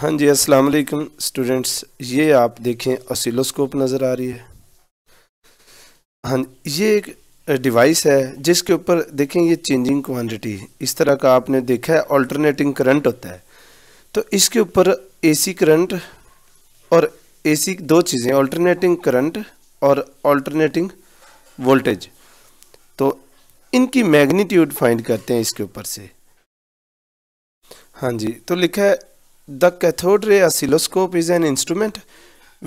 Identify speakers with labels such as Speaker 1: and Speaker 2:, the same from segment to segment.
Speaker 1: हाँ जी अस्सलाम वालेकुम स्टूडेंट्स ये आप देखें ऑसिलोस्कोप नज़र आ रही है हाँ ये एक डिवाइस है जिसके ऊपर देखें ये चेंजिंग क्वांटिटी इस तरह का आपने देखा है अल्टरनेटिंग करंट होता है तो इसके ऊपर एसी करंट और एसी दो चीज़ें अल्टरनेटिंग करंट और अल्टरनेटिंग वोल्टेज तो इनकी मैग्नीट्यूड फाइंड करते हैं इसके ऊपर से हाँ जी तो लिखा है the cathode ray oscilloscope is an instrument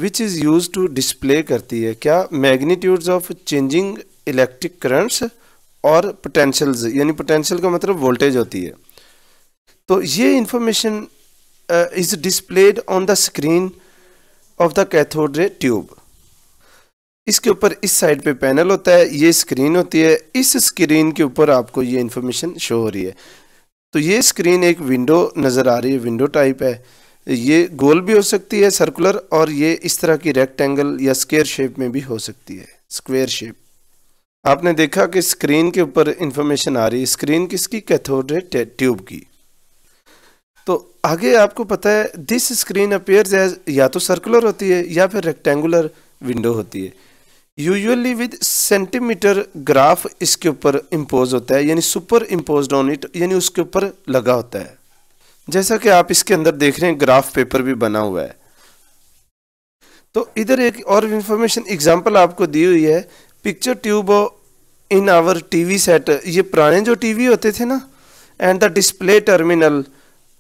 Speaker 1: which is use to display करती है क्या magnitudes of changing electric currents और पोटेंशियल्स यानी पोटेंशियल का मतलब वोल्टेज होती है तो ये information is displayed on the screen of the cathode ray tube इसके ऊपर इस साइड पे पैनल होता है ये स्क्रीन होती है इस स्क्रीन के ऊपर आपको ये इन्फॉर्मेशन शो हो रही है तो ये स्क्रीन एक विंडो नज़र आ रही है विंडो टाइप है ये गोल भी हो सकती है सर्कुलर और ये इस तरह की रेक्टेंगल या स्क्वेयर शेप में भी हो सकती है स्क्वेयर शेप आपने देखा कि स्क्रीन के ऊपर इंफॉर्मेशन आ रही है स्क्रीन किसकी कैथोड है ट्यूब की तो आगे आपको पता है दिस स्क्रीन अपेयर्स एज या तो सर्कुलर होती है या फिर रेक्टेंगुलर विंडो होती है यूजुअली विद सेंटीमीटर ग्राफ इसके ऊपर इम्पोज होता है यानी सुपर इम्पोज ऑन इट यानी उसके ऊपर लगा होता है जैसा कि आप इसके अंदर देख रहे हैं ग्राफ पेपर भी बना हुआ है तो इधर एक और इंफॉर्मेशन एग्जाम्पल आपको दी हुई है picture tube in our TV set ये पुराने जो टीवी होते थे ना एंड द डिस्प्ले टर्मिनल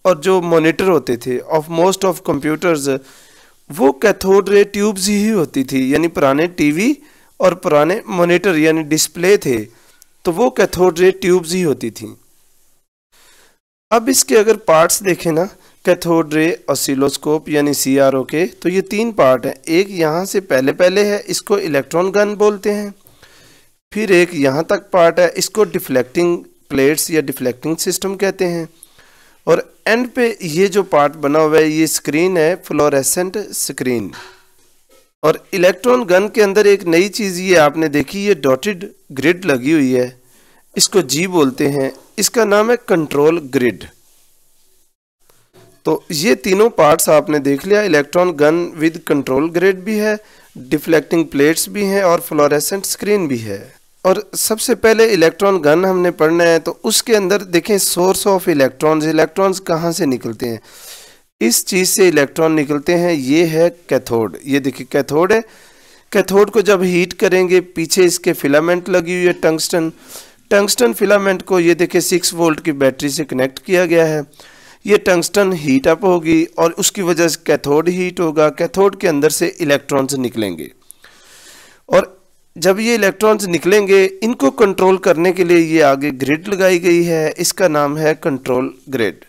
Speaker 1: और जो मॉनिटर होते थे ऑफ मोस्ट ऑफ कंप्यूटर्स वो कैथोड रे ट्यूब्स ही होती थी यानी पुराने टीवी और पुराने मॉनिटर यानी डिस्प्ले थे तो वो कैथोड रे ट्यूब्स ही होती थी अब इसके अगर पार्ट्स देखें ना कैथोड रे ऑसिलोस्कोप यानी सी आर ओ के तो ये तीन पार्ट हैं एक यहाँ से पहले पहले है इसको इलेक्ट्रॉन गन बोलते हैं फिर एक यहाँ तक पार्ट है इसको डिफ्लेक्टिंग प्लेट्स या डिफ्लेक्टिंग सिस्टम कहते हैं और एंड पे ये जो पार्ट बना हुआ है ये स्क्रीन है फ्लोरेसेंट स्क्रीन और इलेक्ट्रॉन गन के अंदर एक नई चीज़ ये आपने देखी ये डॉटेड ग्रिड लगी हुई है इसको जी बोलते हैं इसका नाम है कंट्रोल ग्रिड तो ये तीनों पार्ट्स आपने देख लिया electron gun with control grid भी है डिफ्लेक्टिंग प्लेट्स भी हैं और फ्लोरेसेंट स्क्रीन भी है और सबसे पहले इलेक्ट्रॉन गन हमने पढ़ना है तो उसके अंदर देखें सोर्स ऑफ इलेक्ट्रॉन्स इलेक्ट्रॉन्स कहाँ से निकलते हैं इस चीज़ से इलेक्ट्रॉन निकलते हैं ये है कैथोड ये देखिए कैथोड है कैथोड को जब हीट करेंगे पीछे इसके फिलामेंट लगी हुई है टंगस्टन टंगस्टन फिलामेंट को ये देखिए सिक्स वोल्ट की बैटरी से कनेक्ट किया गया है ये टंगस्टन हीट अप होगी और उसकी वजह से कैथोड हीट होगा कैथोड के अंदर से इलेक्ट्रॉन्स निकलेंगे और जब ये इलेक्ट्रॉन्स निकलेंगे इनको कंट्रोल करने के लिए ये आगे ग्रिड लगाई गई है इसका नाम है कंट्रोल ग्रिड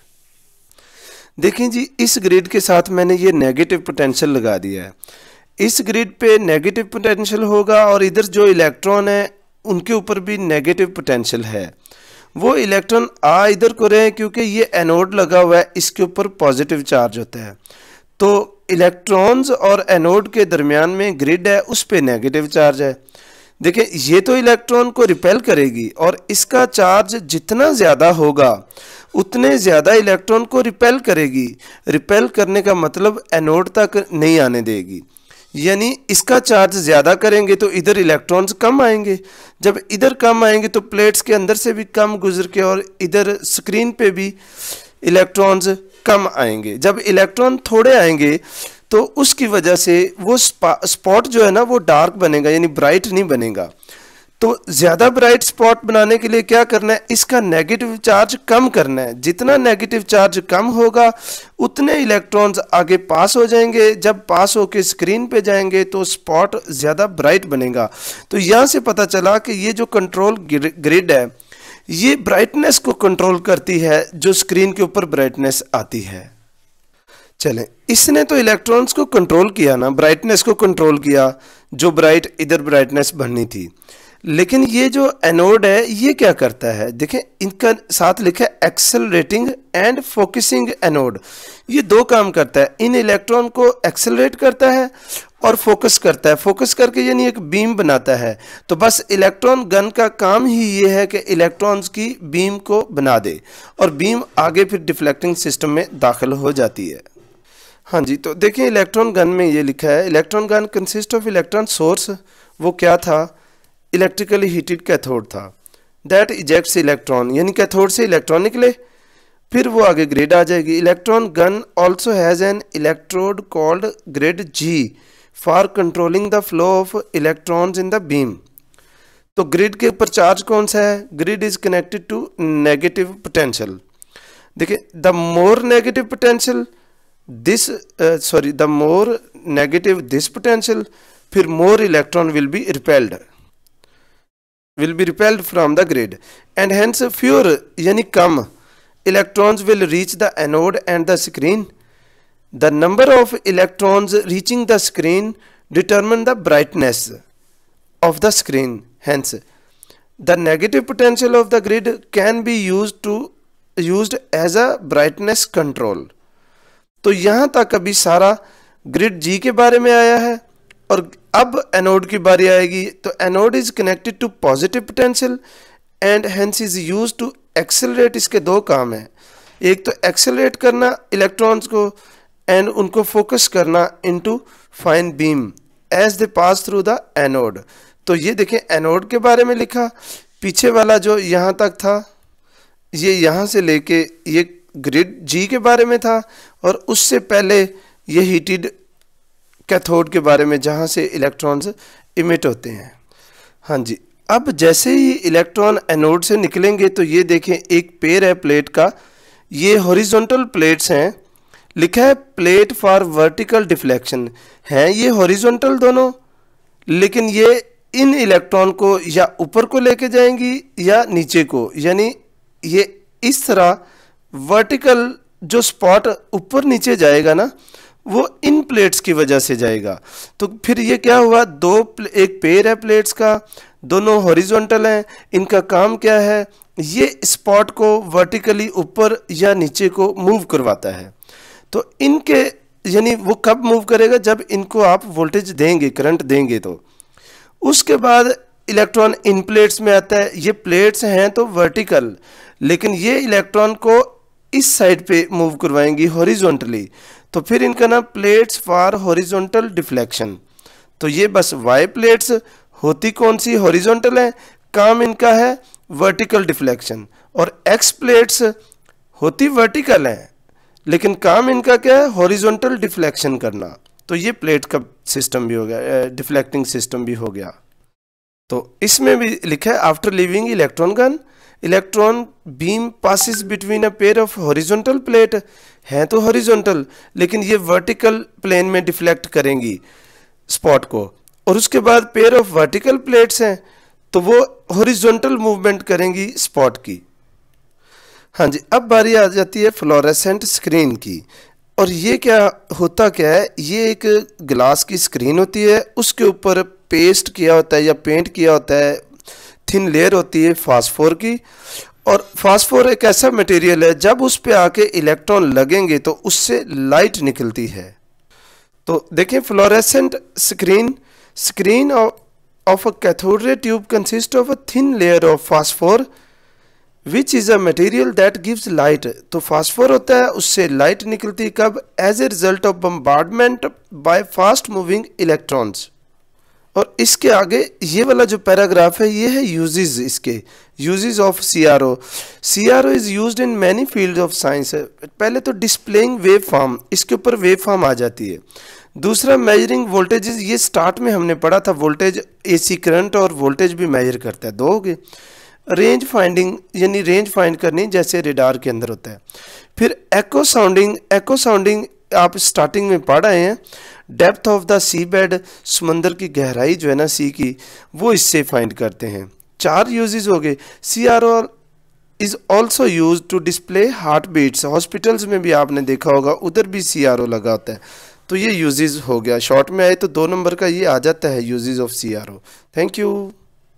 Speaker 1: देखें जी इस ग्रिड के साथ मैंने ये नेगेटिव पोटेंशियल लगा दिया है इस ग्रिड पे नेगेटिव पोटेंशियल होगा और इधर जो इलेक्ट्रॉन है उनके ऊपर भी नेगेटिव पोटेंशियल है वो इलेक्ट्रॉन आ इधर को रहे हैं क्योंकि ये एनोड लगा हुआ है इसके ऊपर पॉजिटिव चार्ज होता है तो इलेक्ट्रॉन्स और एनोड के दरमियान में ग्रिड है उस पर नेगेटिव चार्ज है देखें ये तो इलेक्ट्रॉन को रिपेल करेगी और इसका चार्ज जितना ज़्यादा होगा उतने ज़्यादा इलेक्ट्रॉन को रिपेल करेगी रिपेल करने का मतलब एनोड तक नहीं आने देगी यानी इसका चार्ज ज़्यादा करेंगे तो इधर इलेक्ट्रॉन्स कम आएंगे जब इधर कम आएंगे तो प्लेट्स के अंदर से भी कम गुजर के और इधर स्क्रीन पे भी इलेक्ट्रॉन्स कम आएंगे जब इलेक्ट्रॉन थोड़े आएंगे तो उसकी वजह से वो स्पॉट जो है ना वो डार्क बनेगा यानी ब्राइट नहीं बनेगा तो ज़्यादा ब्राइट स्पॉट बनाने के लिए क्या करना है इसका नेगेटिव चार्ज कम करना है जितना नेगेटिव चार्ज कम होगा उतने इलेक्ट्रॉन्स आगे पास हो जाएंगे जब पास होकर स्क्रीन पे जाएंगे तो स्पॉट ज़्यादा ब्राइट बनेगा तो यहाँ से पता चला कि ये जो कंट्रोल ग्रिड है ये ब्राइटनेस को कंट्रोल करती है जो स्क्रीन के ऊपर ब्राइटनेस आती है चलें इसने तो इलेक्ट्रॉन्स को कंट्रोल किया ना ब्राइटनेस को कंट्रोल किया जो ब्राइट इधर ब्राइटनेस बननी थी लेकिन ये जो एनोड है ये क्या करता है देखें इनका साथ लिखा है एक्सेलरेटिंग एंड फोकसिंग एनोड ये दो काम करता है इन इलेक्ट्रॉन को एक्सेलरेट करता है और फोकस करता है फोकस करके यानी एक बीम बनाता है तो बस इलेक्ट्रॉन गन का काम ही ये है कि इलेक्ट्रॉन्स की बीम को बना दे और बीम आगे फिर डिफ्लेक्टिंग सिस्टम में दाखिल हो जाती है हाँ जी तो देखिए इलेक्ट्रॉन गन में ये लिखा है electron gun consist of electron source वो क्या था इलेक्ट्रिकली हीटेड कैथोड था दैट इजेक्ट्स इलेक्ट्रॉन यानी कैथोड से इलेक्ट्रॉन निकले फिर वो आगे ग्रेड आ जाएगी electron gun also has an electrode called grid G for controlling the flow of electrons in the beam तो ग्रिड के ऊपर चार्ज कौन सा है grid is connected to negative potential देखिए the more negative potential this sorry the more negative this potential फिर more electron will be repelled will be repelled from the grid and hence fewer यानी कम electrons will reach the anode and the screen the number of electrons reaching the screen determine the brightness of the screen hence the negative potential of the grid can be use to use as a brightness control तो यहाँ तक अभी सारा grid जी के बारे में आया है और अब एनोड की बारी आएगी तो anode is connected to positive potential and hence is use to accelerate इसके दो काम हैं एक तो एक्सेलरेट करना इलेक्ट्रॉन्स को एंड उनको फोकस करना into fine beam as they pass through the anode तो ये देखें एनोड के बारे में लिखा पीछे वाला जो यहाँ तक था ये यहाँ से लेके ये ग्रिड जी के बारे में था और उससे पहले ये हीटेड कैथोड के बारे में जहाँ से इलेक्ट्रॉन्स इमिट होते हैं हाँ जी अब जैसे ही इलेक्ट्रॉन एनोड से निकलेंगे तो ये देखें एक पेयर है प्लेट का ये हॉरिजॉन्टल प्लेट्स हैं लिखा है प्लेट फॉर वर्टिकल डिफ्लेक्शन हैं ये हॉरिजॉन्टल दोनों लेकिन ये इन इलेक्ट्रॉन को या ऊपर को लेके जाएंगी या नीचे को यानी ये इस तरह वर्टिकल जो स्पॉट ऊपर नीचे जाएगा ना वो इन प्लेट्स की वजह से जाएगा तो फिर ये क्या हुआ दो एक पेयर है प्लेट्स का दोनों हॉरिजॉन्टल हैं इनका काम क्या है ये स्पॉट को वर्टिकली ऊपर या नीचे को मूव करवाता है तो इनके यानी वो कब मूव करेगा जब इनको आप वोल्टेज देंगे करंट देंगे तो उसके बाद इलेक्ट्रॉन इन प्लेट्स में आता है ये प्लेट्स हैं तो वर्टिकल लेकिन ये इलेक्ट्रॉन को इस साइड पे मूव करवाएंगी हॉरिजॉन्टली तो फिर इनका नाम प्लेट्स फॉर हॉरिजॉन्टल डिफ्लेक्शन तो ये बस वाई प्लेट्स होती कौन सी हॉरिजॉन्टल है काम इनका है वर्टिकल डिफ्लेक्शन और एक्स प्लेट्स होती वर्टिकल हैं लेकिन काम इनका क्या है हॉरिजॉन्टल डिफ्लेक्शन करना तो ये प्लेट का सिस्टम भी हो गया डिफ्लेक्टिंग सिस्टम भी हो गया तो इसमें भी लिखा है after living electron gun electron beam passes between a pair of horizontal plate हैं तो हॉरिजॉन्टल लेकिन ये वर्टिकल प्लेन में डिफ्लेक्ट करेंगी स्पॉट को और उसके बाद पेयर ऑफ वर्टिकल प्लेट्स हैं तो वो हॉरिजॉन्टल मूवमेंट करेंगी स्पॉट की हाँ जी अब बारी आ जाती है फ्लोरेसेंट स्क्रीन की और ये क्या होता क्या है ये एक ग्लास की स्क्रीन होती है उसके ऊपर पेस्ट किया होता है या पेंट किया होता है थिन लेयर होती है फास्फोर की और फास्फोर एक ऐसा मटेरियल है जब उस पर आके इलेक्ट्रॉन लगेंगे तो उससे लाइट निकलती है तो देखें fluorescent screen screen of a cathode ray tube consist of a thin layer of phosphor which is a material that gives light तो फास्फोर होता है उससे लाइट निकलती कब as a result of bombardment by fast moving electrons और इसके आगे ये वाला जो पैराग्राफ है ये है यूजेस इसके uses of C R O C R O is use in many field of science पहले तो डिस्प्लेइंग वेव फॉर्म इसके ऊपर वेव फॉर्म आ जाती है दूसरा मेजरिंग वोल्टेज ये स्टार्ट में हमने पढ़ा था वोल्टेज एसी करंट और वोल्टेज भी मेजर करता है दो हो गए रेंज फाइंडिंग यानी रेंज फाइंड करनी जैसे रेडार के अंदर होता है फिर एको साउंडिंग एको साउंडिंग आप स्टार्टिंग में पढ़ रहे हैं depth of the sea bed समंदर की गहराई जो है ना सी की वो इससे फाइंड करते हैं चार यूजेज हो गए C R O is also use to display heart beats hospitals में भी आपने देखा होगा उधर भी सी आर ओ लगा होता है तो ये यूजेज हो गया शॉर्ट में आए तो दो नंबर का ये आ जाता है usages of C R O thank you